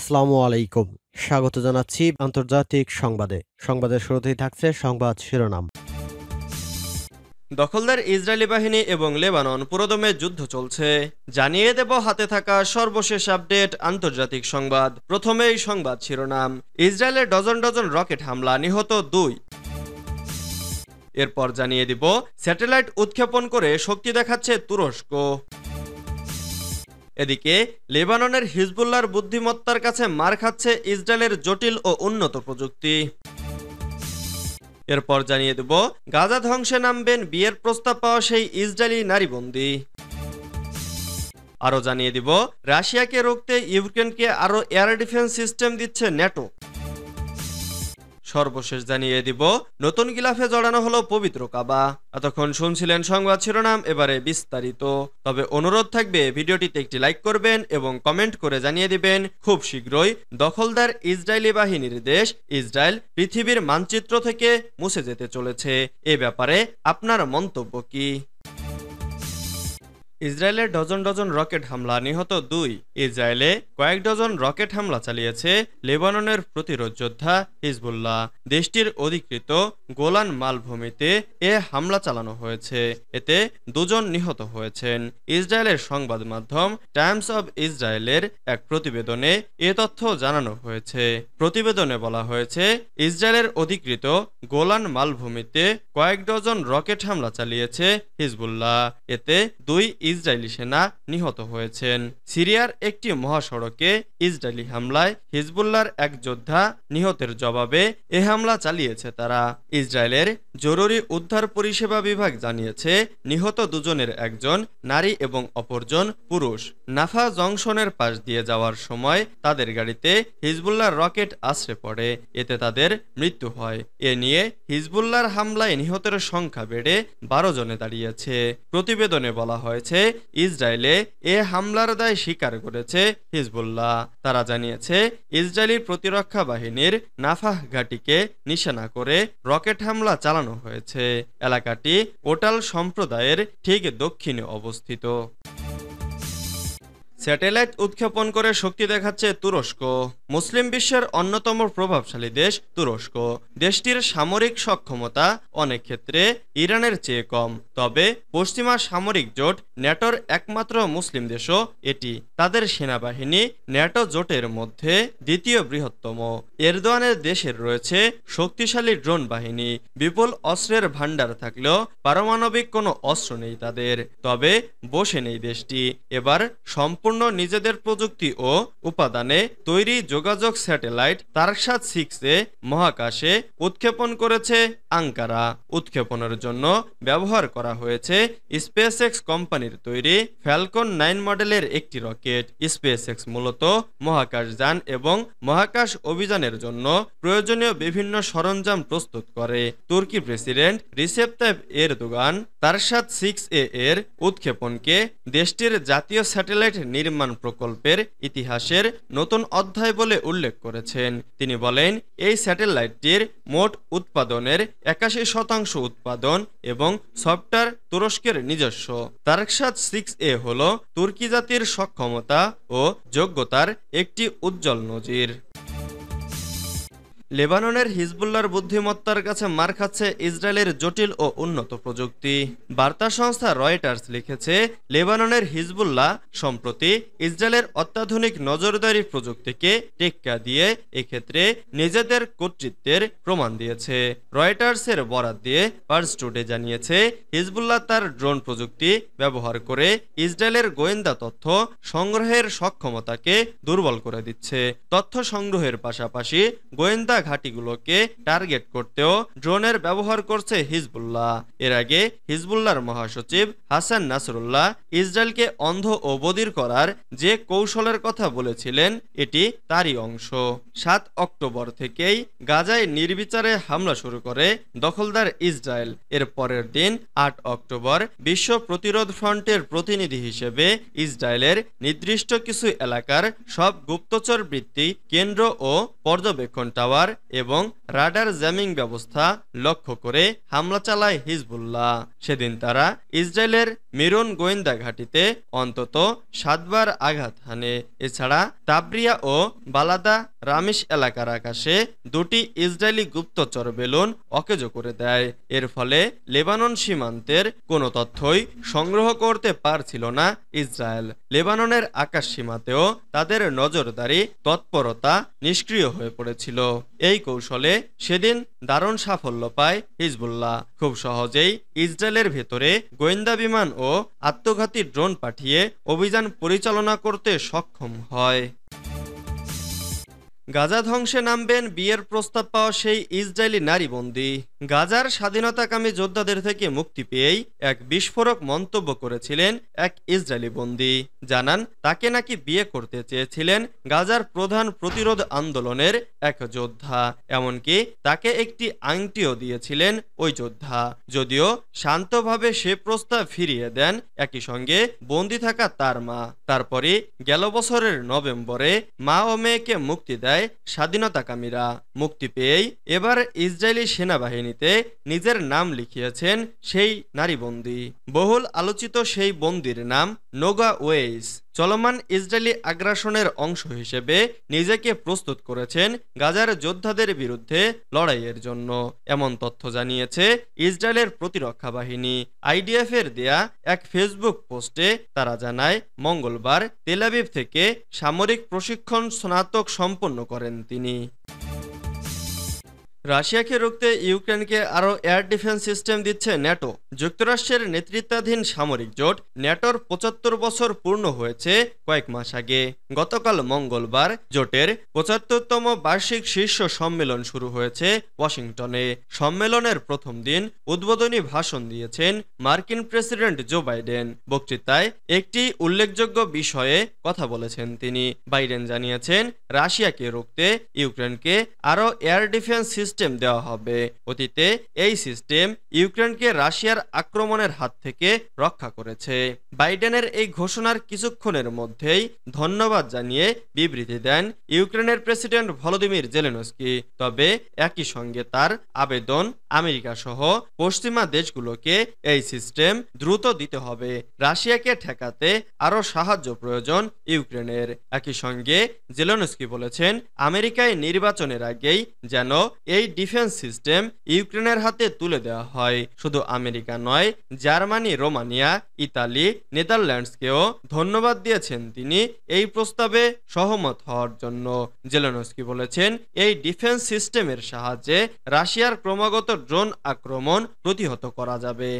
আসসালামু আলাইকুম স্বাগত জানাচ্ছি আন্তর্জাতিক সংবাদে সংবাদের শুরুতেই থাকছে সংবাদ শিরোনাম দখলদার ইসরায়েলি বাহিনী এবং লেবানন পুরোদমে যুদ্ধ চলছে জানিয়ে দেব হাতে থাকা সর্বশেষ আপডেট আন্তর্জাতিক সংবাদ প্রথমেই সংবাদ শিরোনাম ইসরায়েলের ডজন ডজন রকেট হামলা নিহত দুই এরপর জানিয়ে দিব স্যাটেলাইট উৎক্ষেপণ করে শক্তি দেখাচ্ছে তুরস্ক এদিকে লেবাননের হিজবুল্লার বুদ্ধিমত্তার কাছে মার খাচ্ছে ইসরায়েলের জটিল ও উন্নত প্রযুক্তি এরপর জানিয়ে দেব গাজা ধ্বংসে নামবেন বিয়ের প্রস্তাব পাওয়া সেই ইসরায়েলি নারীবন্দী আরও জানিয়ে দিব রাশিয়াকে রুখতে ইউক্রেনকে আরও এয়ার ডিফেন্স সিস্টেম দিচ্ছে নেটো সর্বশেষ জানিয়ে দিব নতুন গিলাফে জড়ানো হলো পবিত্র কাবা এতক্ষণ শুনছিলেন সংবাদ শিরোনাম এবারে বিস্তারিত তবে অনুরোধ থাকবে ভিডিওটিতে একটি লাইক করবেন এবং কমেন্ট করে জানিয়ে দিবেন খুব শীঘ্রই দখলদার ইসরায়েলি বাহিনীর দেশ ইসরায়েল পৃথিবীর মানচিত্র থেকে মুছে যেতে চলেছে এ ব্যাপারে আপনার মন্তব্য কি ইসরায়েলের ডজন ডজন রকেট হামলা নিহত দুই ইসরায়েলে কয়েক ডজন রকেট হামলা চালিয়েছে লেবাননের প্রতিরোধ যোদ্ধা হিজবুল্লাহ দেশটির অধিকৃত গোলান মালভূমিতে এ হামলা চালানো হয়েছে এতে দুজন নিহত হয়েছেন ইসরায়েলের সংবাদ মাধ্যম টাইমস অব ইসরায়েলের এক প্রতিবেদনে এ তথ্য জানানো হয়েছে প্রতিবেদনে বলা হয়েছে ইসরায়েলের অধিকৃত গোলান মালভূমিতে কয়েক ডজন রকেট হামলা চালিয়েছে হিজবুল্লাহ এতে দুই ইসরায়েলি সেনা নিহত হয়েছেন সিরিয়ার একটি মহাসড়কে ইসরায়েলি হামলায় হিজবুল্লার এক যোদ্ধা নিহতের জবাবে এ হামলা চালিয়েছে তারা ইসরায়েলের জরুরি উদ্ধার পরিষেবা বিভাগ জানিয়েছে নিহত দুজনের একজন নারী এবং অপরজন পুরুষ নাফা জংশনের পাশ দিয়ে যাওয়ার সময় তাদের গাড়িতে হিজবুল্লার রকেট আশ্রে পড়ে এতে তাদের মৃত্যু হয় এ নিয়ে হিজবুল্লার হামলায় নিহতের সংখ্যা বেড়ে বারো জনে দাঁড়িয়েছে প্রতিবেদনে বলা হয়েছে বিরুদ্ধে ইসরায়েলে এ হামলার দায় স্বীকার করেছে হিজবুল্লাহ তারা জানিয়েছে ইসরায়েলি প্রতিরক্ষা বাহিনীর নাফাহ ঘাটিকে নিশানা করে রকেট হামলা চালানো হয়েছে এলাকাটি ওটাল সম্প্রদায়ের ঠিক দক্ষিণে অবস্থিত স্যাটেলাইট উৎক্ষেপণ করে শক্তি দেখাচ্ছে তুরস্ক মুসলিম বিশ্বের অন্যতম প্রভাবশালী দেশ তুরস্ক দেশটির সামরিক সক্ষমতা অনেক ক্ষেত্রে ইরানের চেয়ে কম তবে পশ্চিমা সামরিক জোট ন্যাটোর একমাত্র মুসলিম দেশও এটি তাদের সেনাবাহিনী ন্যাটো জোটের মধ্যে দ্বিতীয় বৃহত্তম এরদোয়ানের দেশের রয়েছে শক্তিশালী ড্রোন বাহিনী বিপুল অস্ত্রের ভাণ্ডার থাকলেও পারমাণবিক কোনো অস্ত্র নেই তাদের তবে বসে নেই দেশটি এবার সম্পূর্ণ নিজেদের প্রযুক্তি ও উপাদানে তৈরি যোগাযোগ স্যাটেলাইট তারসাত সিক্স এ মহাকাশে উৎক্ষেপণ করেছে আঙ্কারা উৎক্ষেপণের জন্য ব্যবহার করা হয়েছে স্পেস এক্স কোম্পানির তৈরি ফ্যালকন নাইন মডেলের একটি রকেট স্পেস এক্স মূলত মহাকাশ যান এবং মহাকাশ অভিযানের জন্য প্রয়োজনীয় বিভিন্ন সরঞ্জাম প্রস্তুত করে তুর্কি প্রেসিডেন্ট রিসেপ এর দোকান তারসাদ সিক্স এ এর উৎক্ষেপণকে দেশটির জাতীয় স্যাটেলাইট নির্মাণ প্রকল্পের ইতিহাসের নতুন অধ্যায় বলে বলে উল্লেখ করেছেন তিনি বলেন এই স্যাটেলাইটটির মোট উৎপাদনের একাশি শতাংশ উৎপাদন এবং সফটওয়্যার তুরস্কের নিজস্ব তারকসাদ সিক্স এ হল তুর্কি জাতির সক্ষমতা ও যোগ্যতার একটি উজ্জ্বল নজির লেবাননের হিজবুল্লার বুদ্ধিমত্তার কাছে মার খাচ্ছে ইসরায়েলের জটিল ও উন্নত প্রযুক্তি বার্তা সংস্থা রয়টার্স লিখেছে লেবাননের হিজবুল্লাহ সম্প্রতি ইসরায়েলের অত্যাধুনিক নজরদারি প্রযুক্তিকে টেক্কা দিয়ে এক্ষেত্রে নিজেদের কর্তৃত্বের প্রমাণ দিয়েছে রয়টার্সের বরাত দিয়ে পার্স টুডে জানিয়েছে হিজবুল্লাহ তার ড্রোন প্রযুক্তি ব্যবহার করে ইসরায়েলের গোয়েন্দা তথ্য সংগ্রহের সক্ষমতাকে দুর্বল করে দিচ্ছে তথ্য সংগ্রহের পাশাপাশি গোয়েন্দা ঘাঁটিগুলোকে টার্গেট করতেও ড্রোনের ব্যবহার করছে হিজবুল্লাহ এর আগে হিজবুল্লাহর মহাসচিব হাসান নাসরুল্লাহ ইসরায়েলকে অন্ধ ও বদির করার যে কৌশলের কথা বলেছিলেন এটি তারই অংশ সাত অক্টোবর থেকেই গাজায় নির্বিচারে হামলা শুরু করে দখলদার ইসরায়েল এর পরের দিন আট অক্টোবর বিশ্ব প্রতিরোধ ফ্রন্টের প্রতিনিধি হিসেবে ইসরায়েলের নির্দিষ্ট কিছু এলাকার সব গুপ্তচর বৃত্তি কেন্দ্র ও পর্যবেক্ষণ টাওয়ার এবং রাডার জ্যামিং ব্যবস্থা লক্ষ্য করে হামলা চালায় হিজবুল্লাহ সেদিন তারা ইসরায়েলের মিরুন গোয়েন্দা ঘাটিতে অন্তত সাতবার আঘাত হানে এছাড়া তাবরিয়া ও বালাদা রামিশ এলাকার আকাশে দুটি ইসরায়েলি গুপ্তচর বেলুন অকেজ করে দেয় এর ফলে লেবানন সীমান্তের কোনো তথ্যই সংগ্রহ করতে পারছিল না ইসরায়েল লেবাননের আকাশ সীমাতেও তাদের নজরদারি তৎপরতা নিষ্ক্রিয় হয়ে পড়েছিল এই কৌশলে সেদিন দারুণ সাফল্য পায় হিজবুল্লাহ খুব সহজেই ইসরায়েলের ভেতরে গোয়েন্দা বিমান ও আত্মঘাতী ড্রোন পাঠিয়ে অভিযান পরিচালনা করতে সক্ষম হয় গাজা ধ্বংসে নামবেন বিয়ের প্রস্তাব পাওয়া সেই ইসরায়েলি বন্দি গাজার স্বাধীনতাকামী যোদ্ধাদের থেকে মুক্তি পেয়েই এক বিস্ফোরক মন্তব্য করেছিলেন এক ইসরায়েলি বন্দী জানান তাকে নাকি বিয়ে করতে চেয়েছিলেন গাজার প্রধান প্রতিরোধ আন্দোলনের এক যোদ্ধা এমনকি তাকে একটি আংটিও দিয়েছিলেন ওই যোদ্ধা যদিও শান্তভাবে সে প্রস্তাব ফিরিয়ে দেন একই সঙ্গে বন্দী থাকা তার মা তারপরে গেল বছরের নভেম্বরে মা ও মেয়েকে মুক্তি দেয় যায় স্বাধীনতাকামীরা মুক্তি পেয়েই এবার ইসরায়েলি সেনাবাহিনীতে নিজের নাম লিখিয়েছেন সেই নারীবন্দী বহুল আলোচিত সেই বন্দির নাম নোগা ওয়েস চলমান ইসরায়েলি আগ্রাসনের অংশ হিসেবে নিজেকে প্রস্তুত করেছেন গাজার যোদ্ধাদের বিরুদ্ধে লড়াইয়ের জন্য এমন তথ্য জানিয়েছে ইসরায়েলের প্রতিরক্ষা বাহিনী আইডিএফ এর দেয়া এক ফেসবুক পোস্টে তারা জানায় মঙ্গলবার তেলাবিব থেকে সামরিক প্রশিক্ষণ স্নাতক সম্পন্ন করেন তিনি রাশিয়াকে রুখতে ইউক্রেনকে আরও এয়ার ডিফেন্স সিস্টেম দিচ্ছে ন্যাটো যুক্তরাষ্ট্রের নেতৃত্বাধীন সামরিক জোট ন্যাটোর পঁচাত্তর বছর পূর্ণ হয়েছে কয়েক মাস আগে গতকাল মঙ্গলবার জোটের পঁচাত্তরতম বার্ষিক শীর্ষ সম্মেলন শুরু হয়েছে ওয়াশিংটনে সম্মেলনের প্রথম দিন উদ্বোধনী ভাষণ দিয়েছেন মার্কিন প্রেসিডেন্ট জো বাইডেন বক্তৃতায় একটি উল্লেখযোগ্য বিষয়ে কথা বলেছেন তিনি বাইডেন জানিয়েছেন রাশিয়াকে রুখতে ইউক্রেনকে আরও এয়ার ডিফেন্স সিস্টেম সিস্টেম দেওয়া হবে অতীতে এই সিস্টেম ইউক্রেনকে রাশিয়ার আক্রমণের হাত থেকে রক্ষা করেছে বাইডেনের এই ঘোষণার কিছুক্ষণের মধ্যেই ধন্যবাদ জানিয়ে বিবৃতি দেন ইউক্রেনের প্রেসিডেন্ট ভলোদিমির জেলেনস্কি তবে একই সঙ্গে তার আবেদন আমেরিকা সহ পশ্চিমা দেশগুলোকে এই সিস্টেম দ্রুত দিতে হবে রাশিয়াকে ঠেকাতে আরও সাহায্য প্রয়োজন ইউক্রেনের একই সঙ্গে জেলেনস্কি বলেছেন আমেরিকায় নির্বাচনের আগেই যেন এই এই ডিফেন্স সিস্টেম ইউক্রেনের হাতে তুলে দেওয়া হয় শুধু আমেরিকা নয় জার্মানি রোমানিয়া ইতালি নেদারল্যান্ডসকেও ধন্যবাদ দিয়েছেন তিনি এই প্রস্তাবে সহমত হওয়ার জন্য জেলেনস্কি বলেছেন এই ডিফেন্স সিস্টেমের সাহায্যে রাশিয়ার ক্রমাগত ড্রোন আক্রমণ প্রতিহত করা যাবে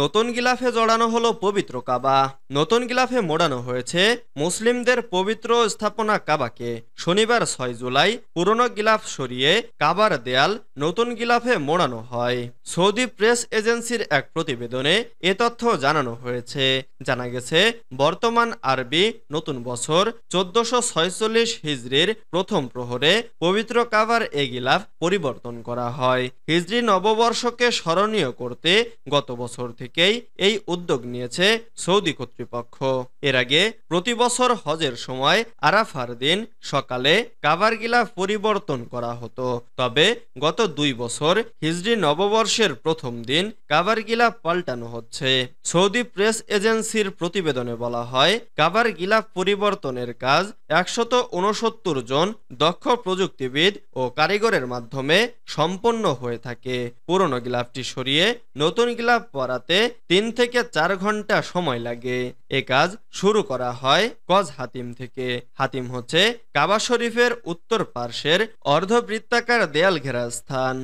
নতুন গিলাফে জড়ানো হলো পবিত্র কাবা নতুন গিলাফে মোড়ানো হয়েছে মুসলিমদের পবিত্র স্থাপনা কাবাকে শনিবার ছয় জুলাই পুরনো গিলাফ সরিয়ে কাবার দেয়াল নতুন গিলাফে মোড়ানো হয় সৌদি প্রেস এজেন্সির এক প্রতিবেদনে এ তথ্য জানানো হয়েছে জানা গেছে বর্তমান আরবি নতুন বছর চোদ্দশো ছয়চল্লিশ হিজড়ির প্রথম প্রহরে পবিত্র কাবার এ গিলাফ পরিবর্তন করা হয় হিজড়ি নববর্ষকে স্মরণীয় করতে গত বছর থেকেই এই উদ্যোগ নিয়েছে সৌদি কর্তৃপক্ষ কর্তৃপক্ষ এর আগে প্রতি বছর হজের সময় আরাফার দিন সকালে কাবারগিলা পরিবর্তন করা হতো তবে গত দুই বছর হিজড়ি নববর্ষের প্রথম দিন কাবারগিলা পাল্টানো হচ্ছে সৌদি প্রেস এজেন্সির প্রতিবেদনে বলা হয় গিলাফ পরিবর্তনের কাজ একশত উনসত্তর জন দক্ষ প্রযুক্তিবিদ ও কারিগরের মাধ্যমে সম্পন্ন হয়ে থাকে পুরনো গিলাফটি সরিয়ে নতুন গিলাফ পরাতে তিন থেকে চার ঘন্টা সময় লাগে এ কাজ শুরু করা হয় কজ হাতিম থেকে হাতিম হচ্ছে কাবা শরীফের উত্তর পার্শ্বের অর্ধবৃত্তাকার দেয়াল ঘেরা স্থান